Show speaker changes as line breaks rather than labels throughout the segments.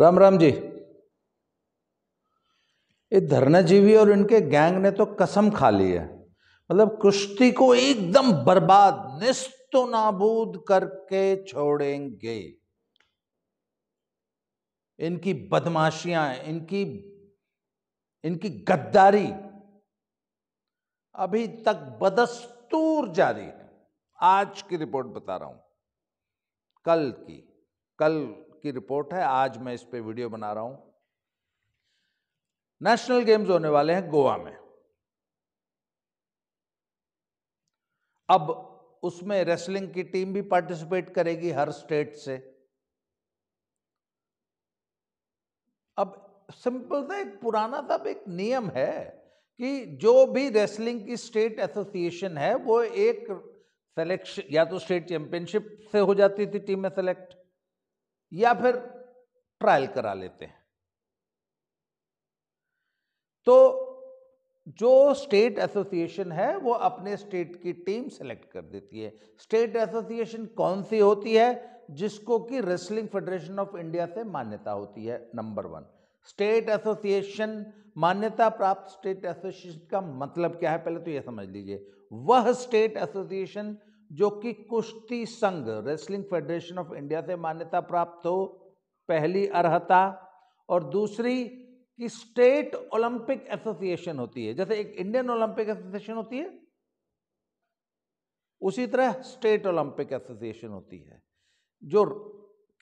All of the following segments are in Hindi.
राम राम जी ये जीवी और इनके गैंग ने तो कसम खा ली है मतलब कुश्ती को एकदम बर्बाद निस्तो नाबूद करके छोड़ेंगे इनकी बदमाशियां इनकी इनकी गद्दारी अभी तक बदस्तूर जारी है आज की रिपोर्ट बता रहा हूं कल की कल की रिपोर्ट है आज मैं इस पर वीडियो बना रहा हूं नेशनल गेम्स होने वाले हैं गोवा में अब उसमें रेसलिंग की टीम भी पार्टिसिपेट करेगी हर स्टेट से अब सिंपल था एक पुराना था एक नियम है कि जो भी रेसलिंग की स्टेट एसोसिएशन है वो एक सेलेक्शन या तो स्टेट चैंपियनशिप से हो जाती थी टीम में सेलेक्ट या फिर ट्रायल करा लेते हैं तो जो स्टेट एसोसिएशन है वो अपने स्टेट की टीम सेलेक्ट कर देती है स्टेट एसोसिएशन कौन सी होती है जिसको कि रेसलिंग फेडरेशन ऑफ इंडिया से मान्यता होती है नंबर वन स्टेट एसोसिएशन मान्यता प्राप्त स्टेट एसोसिएशन का मतलब क्या है पहले तो ये समझ लीजिए वह स्टेट एसोसिएशन जो कि कुश्ती संघ रेसलिंग फेडरेशन ऑफ इंडिया से मान्यता प्राप्त हो पहली अर्हता और दूसरी कि स्टेट ओलंपिक एसोसिएशन होती है जैसे एक इंडियन ओलंपिक एसोसिएशन होती है उसी तरह स्टेट ओलंपिक एसोसिएशन होती है जो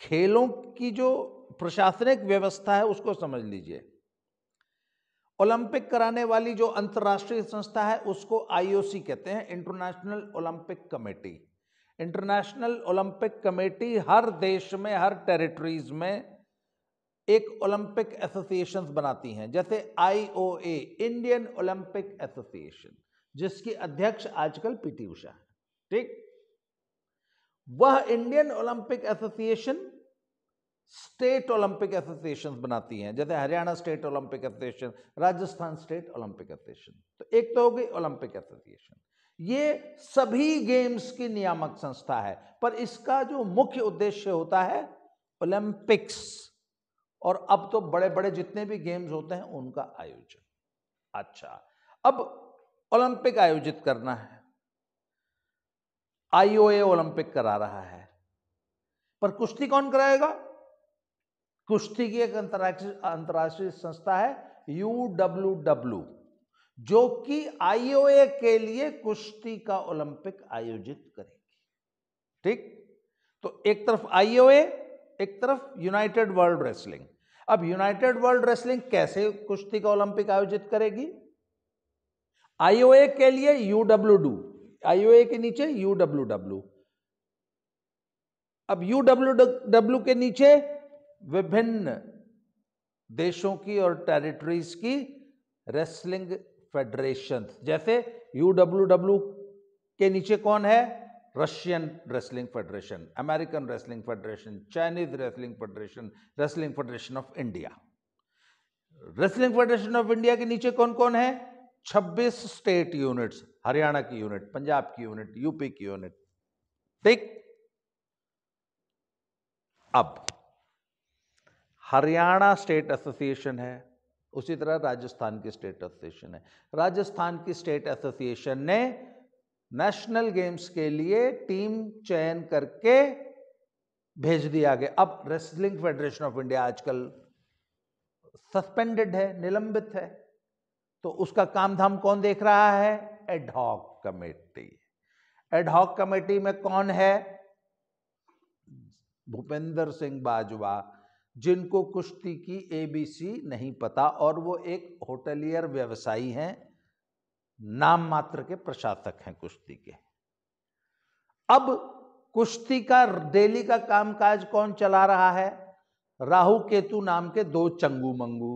खेलों की जो प्रशासनिक व्यवस्था है उसको समझ लीजिए ओलंपिक कराने वाली जो अंतर्राष्ट्रीय संस्था है उसको आईओसी कहते हैं International Olympic Committee International Olympic Committee हर देश में हर टेरिटरीज में एक ओलंपिक एसोसिएशंस बनाती हैं जैसे आईओए इंडियन ओलंपिक एसोसिएशन जिसकी अध्यक्ष आजकल पीटी उषा है ठीक वह Indian Olympic Association state Olympic association बनाती हैं जैसे Haryana state Olympic association Rajasthan state Olympic association तो एक तो हो गई ओलंपिक एसोसिएशन ये सभी गेम्स की नियामक संस्था है पर इसका जो मुख्य उद्देश्य होता है ओलंपिक्स और अब तो बड़े बड़े जितने भी गेम्स होते हैं उनका आयोजन अच्छा अब ओलंपिक आयोजित करना है आईओए ओलंपिक करा रहा है पर कुश्ती कौन कराएगा कुश्ती की एक अंतर्राष्ट्रीय अंतर्राष्ट्रीय संस्था है यू डब्ल्यू डब्ल्यू जो कि आईओए के लिए कुश्ती का ओलंपिक आयोजित करेगी ठीक तो एक तरफ आईओए एक तरफ यूनाइटेड वर्ल्ड रेसलिंग अब यूनाइटेड वर्ल्ड रेसलिंग कैसे कुश्ती का ओलंपिक आयोजित करेगी आईओए के लिए यूडब्ल्यू डू आईओए के नीचे यूडब्ल्यू अब यूडब्ल्यू के नीचे विभिन्न देशों की और टेरिटरीज की रेसलिंग फेडरेशन जैसे यूडब्ल्यूडब्ल्यू के नीचे कौन है Russian wrestling federation American wrestling federation Chinese wrestling federation wrestling federation of India wrestling federation of India के नीचे कौन कौन है 26 स्टेट यूनिट्स हरियाणा की यूनिट पंजाब की यूनिट यूपी की यूनिट ठीक अब हरियाणा स्टेट एसोसिएशन है उसी तरह राजस्थान की स्टेट एसोसिएशन है राजस्थान की स्टेट एसोसिएशन ने नेशनल गेम्स के लिए टीम चयन करके भेज दिया गया अब रेसलिंग फेडरेशन ऑफ इंडिया आजकल सस्पेंडेड है निलंबित है तो उसका काम धाम कौन देख रहा है एडहॉक कमेटी एडहॉक कमेटी में कौन है भूपेंद्र सिंह बाजवा जिनको कुश्ती की एबीसी नहीं पता और वो एक होटलियर व्यवसायी हैं नाम मात्र के प्रशासक हैं कुश्ती के अब कुश्ती का डेली का कामकाज कौन चला रहा है राहु केतु नाम के दो चंगू मंगू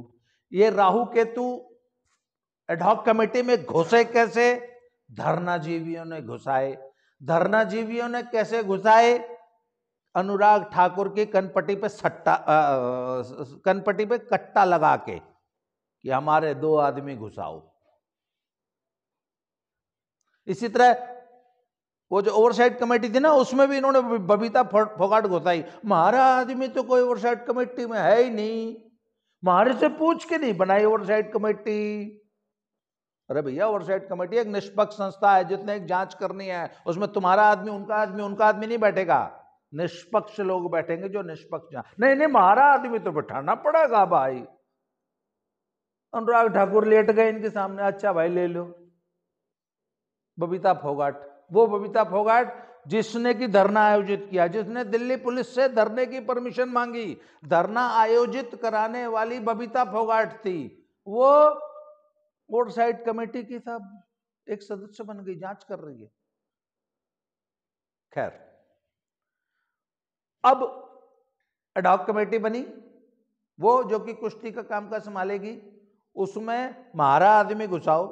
ये राहु केतु एडहॉक कमेटी में घुसे कैसे धरना जीवियों ने घुसाए धरना जीवियों ने कैसे घुसाए अनुराग ठाकुर की कनपट्टी पे सट्टा कनपट्टी पे कट्टा लगा के कि हमारे दो आदमी घुसाओ इसी तरह वो जो ओवरसाइड कमेटी थी ना उसमें भी इन्होंने बबीता फोगाट घुसाई हमारा आदमी तो कोई ओवरसाइड कमेटी में है ही नहीं महारे से पूछ के नहीं बनाई ओवरसाइड कमेटी अरे भैया ओवरसाइड कमेटी एक निष्पक्ष संस्था है जितने एक जांच करनी है उसमें तुम्हारा आदमी उनका आदमी उनका आदमी नहीं बैठेगा निष्पक्ष लोग बैठेंगे जो निष्पक्ष नहीं नहीं महारा आदमी तो बैठाना पड़ेगा भाई अनुराग ठाकुर लेट गए इनके सामने अच्छा भाई ले लो बबीता फोगाट वो बबीता फोगाट जिसने की धरना आयोजित किया जिसने दिल्ली पुलिस से धरने की परमिशन मांगी धरना आयोजित कराने वाली बबीता फोगाट थी वो रोड साइड कमेटी की साहब एक सदस्य बन गई जांच कर रही है खैर अब एडॉप कमेटी बनी वो जो कि कुश्ती का काम का संभालेगी उसमें महारा आदमी घुसाओ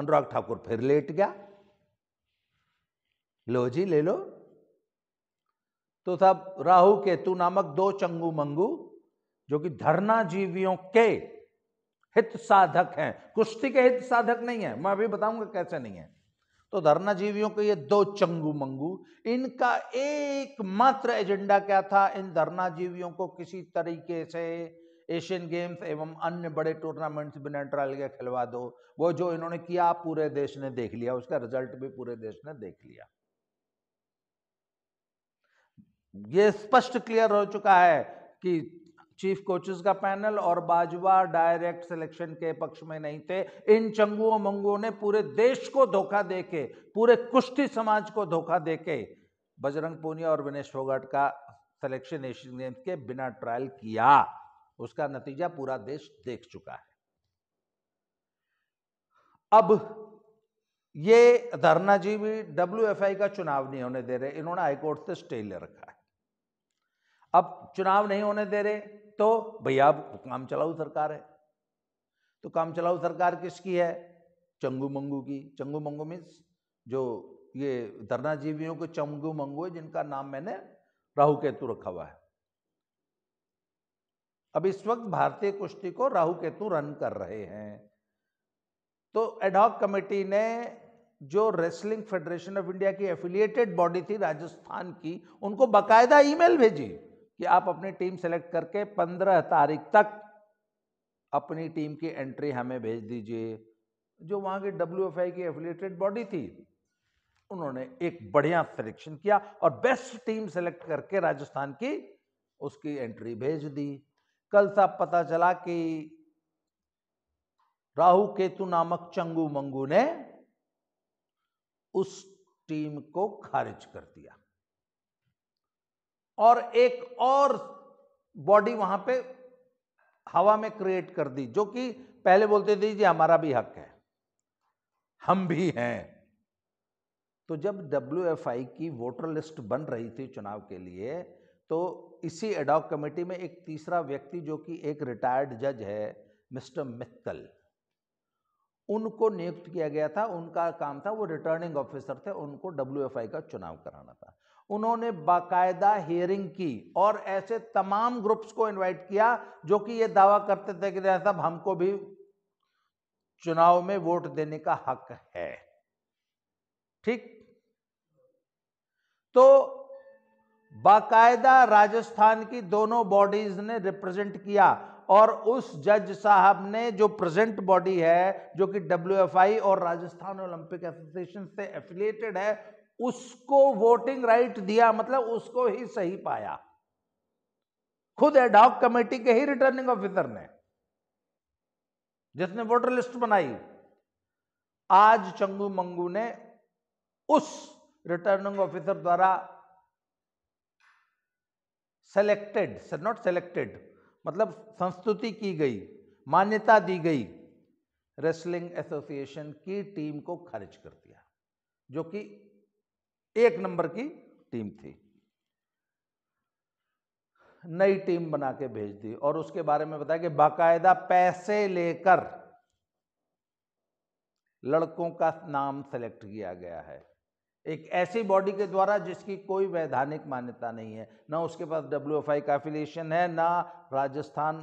अनुराग ठाकुर फिर लेट गया लो जी ले लो तो साहब राहु केतु नामक दो चंगू मंगू जो कि धरना जीवियों के हित साधक हैं कुश्ती के हित साधक नहीं है मैं अभी बताऊंगा कैसे नहीं है तो धरना जीवियों के ये दो चंगू मंगू इनका एकमात्र एजेंडा क्या था इन धरना जीवियों को किसी तरीके से एशियन गेम्स एवं अन्य बड़े टूर्नामेंट्स बिना ट्रायल के खिलवा दो वो जो इन्होंने किया पूरे देश ने देख लिया उसका रिजल्ट भी पूरे देश ने देख लिया ये स्पष्ट क्लियर हो चुका है कि चीफ कोचेस का पैनल और बाजवा डायरेक्ट सिलेक्शन के पक्ष में नहीं थे इन चंगुओं मंगुओं ने पूरे देश को धोखा देके पूरे कुश्ती समाज को धोखा देके बजरंग पूनिया और विनेश फोगाट का सिलेक्शन एशियन गेम्स के बिना ट्रायल किया उसका नतीजा पूरा देश देख चुका है अब ये धरना जी भी डब्ल्यू का चुनाव नहीं होने दे रहे इन्होंने हाईकोर्ट से स्टे ले रखा है अब चुनाव नहीं होने दे रहे तो भैया अब काम चलाऊ सरकार है तो काम चलाऊ सरकार किसकी है चंगू मंगू की चंगू मंगू मीन्स जो ये धरना जीवियों के चंगू मंगू है जिनका नाम मैंने राहु केतु रखा हुआ है अब इस वक्त भारतीय कुश्ती को राहु केतु रन कर रहे हैं तो एडॉक कमेटी ने जो रेसलिंग फेडरेशन ऑफ इंडिया की एफिलिएटेड बॉडी थी राजस्थान की उनको बाकायदा ईमेल भेजी कि आप अपनी टीम सेलेक्ट करके पंद्रह तारीख तक अपनी टीम की एंट्री हमें भेज दीजिए जो वहाँ की डब्ल्यू एफ आई की एफिलेटेड बॉडी थी उन्होंने एक बढ़िया सिलेक्शन किया और बेस्ट टीम सेलेक्ट करके राजस्थान की उसकी एंट्री भेज दी कल साहब पता चला कि राहु केतु नामक चंगू मंगू ने उस टीम को खारिज कर दिया और एक और बॉडी वहां पे हवा में क्रिएट कर दी जो कि पहले बोलते थे जी हमारा भी हक है हम भी हैं तो जब डब्ल्यू की वोटर लिस्ट बन रही थी चुनाव के लिए तो इसी एडॉक कमेटी में एक तीसरा व्यक्ति जो कि एक रिटायर्ड जज है मिस्टर मित्तल उनको नियुक्त किया गया था उनका काम था वो रिटर्निंग ऑफिसर थे उनको डब्ल्यू का चुनाव कराना था उन्होंने बाकायदा हियरिंग की और ऐसे तमाम ग्रुप्स को इनवाइट किया जो कि ये दावा करते थे कि साहब हमको भी चुनाव में वोट देने का हक है ठीक तो बाकायदा राजस्थान की दोनों बॉडीज ने रिप्रेजेंट किया और उस जज साहब ने जो प्रेजेंट बॉडी है जो कि डब्ल्यू और राजस्थान ओलंपिक एसोसिएशन से एफिलिएटेड है उसको वोटिंग राइट दिया मतलब उसको ही सही पाया खुद एडॉक कमेटी के ही रिटर्निंग ऑफिसर ने जिसने वोटर लिस्ट बनाई आज चंगू मंगू ने उस रिटर्निंग ऑफिसर द्वारा सेलेक्टेड नॉट सेलेक्टेड मतलब संस्तुति की गई मान्यता दी गई रेसलिंग एसोसिएशन की टीम को खारिज कर दिया जो कि एक नंबर की टीम थी नई टीम बना के भेज दी और उसके बारे में बताया कि बाकायदा पैसे लेकर लड़कों का नाम सेलेक्ट किया गया है एक ऐसी बॉडी के द्वारा जिसकी कोई वैधानिक मान्यता नहीं है ना उसके पास डब्ल्यू एफ आई का एफिलिएशन है ना राजस्थान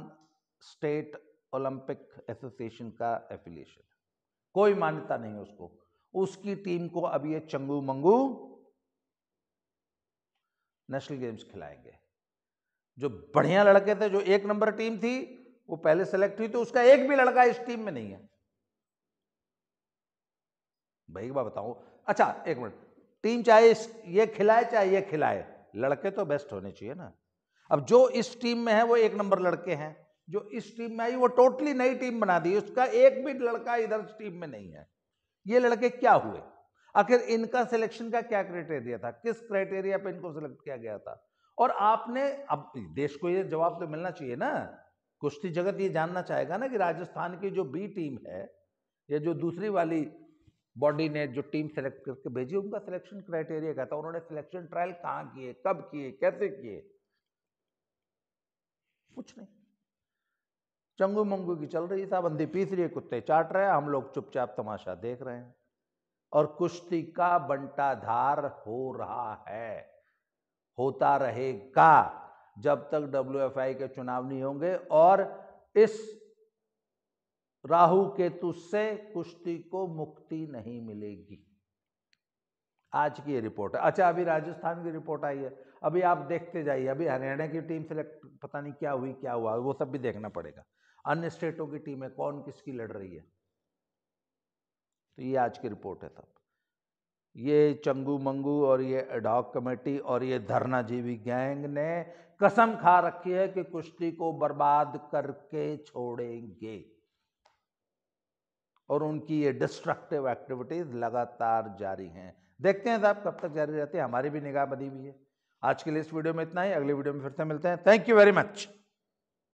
स्टेट ओलंपिक एसोसिएशन का एफिलिएशन कोई मान्यता नहीं है उसको उसकी टीम को अब ये चंगू मंगू नेशनल गेम्स खिलाएंगे जो बढ़िया लड़के थे जो एक नंबर टीम थी वो पहले सेलेक्ट हुई तो उसका एक भी लड़का इस टीम में नहीं है भाई बात बताओ अच्छा एक मिनट टीम चाहे ये खिलाए चाहे ये खिलाए लड़के तो बेस्ट होने चाहिए ना अब जो इस टीम में है वो एक नंबर लड़के हैं जो इस टीम में आई वो टोटली नई टीम बना दी उसका एक भी लड़का इधर टीम में नहीं है ये लड़के क्या हुए आखिर इनका सिलेक्शन का क्या क्राइटेरिया था किस क्राइटेरिया पे इनको सिलेक्ट किया गया था और आपने अब देश को ये जवाब तो मिलना चाहिए ना कुश्ती जगत ये जानना चाहेगा ना कि राजस्थान की जो बी टीम है या जो दूसरी वाली बॉडी ने जो टीम सेलेक्ट करके भेजी उनका सिलेक्शन क्राइटेरिया क्या था उन्होंने सिलेक्शन ट्रायल कहाँ किए कब किए कैसे किए कुछ नहीं चंगू मंगू की चल रही था साहब अंधी पीस रही है कुत्ते चाट रहे हैं हम लोग चुपचाप तमाशा देख रहे हैं और कुश्ती का बंटाधार हो रहा है होता रहेगा जब तक डब्ल्यू के चुनाव नहीं होंगे और इस राहु केतु से कुश्ती को मुक्ति नहीं मिलेगी आज की ये रिपोर्ट है अच्छा अभी राजस्थान की रिपोर्ट आई है अभी आप देखते जाइए अभी हरियाणा की टीम सेलेक्ट पता नहीं क्या हुई क्या हुआ वो सब भी देखना पड़ेगा अन्य स्टेटों की टीमें कौन किसकी लड़ रही है तो ये आज की रिपोर्ट है तब ये चंगू मंगू और ये एडॉक कमेटी और ये धरना जीवी गैंग ने कसम खा रखी है कि कुश्ती को बर्बाद करके छोड़ेंगे और उनकी ये डिस्ट्रक्टिव एक्टिविटीज लगातार जारी हैं देखते हैं साहब कब तक जारी रहती है हमारी भी निगाह बनी हुई है आज के लिए इस वीडियो में इतना ही अगले वीडियो में फिर से मिलते हैं थैंक यू वेरी मच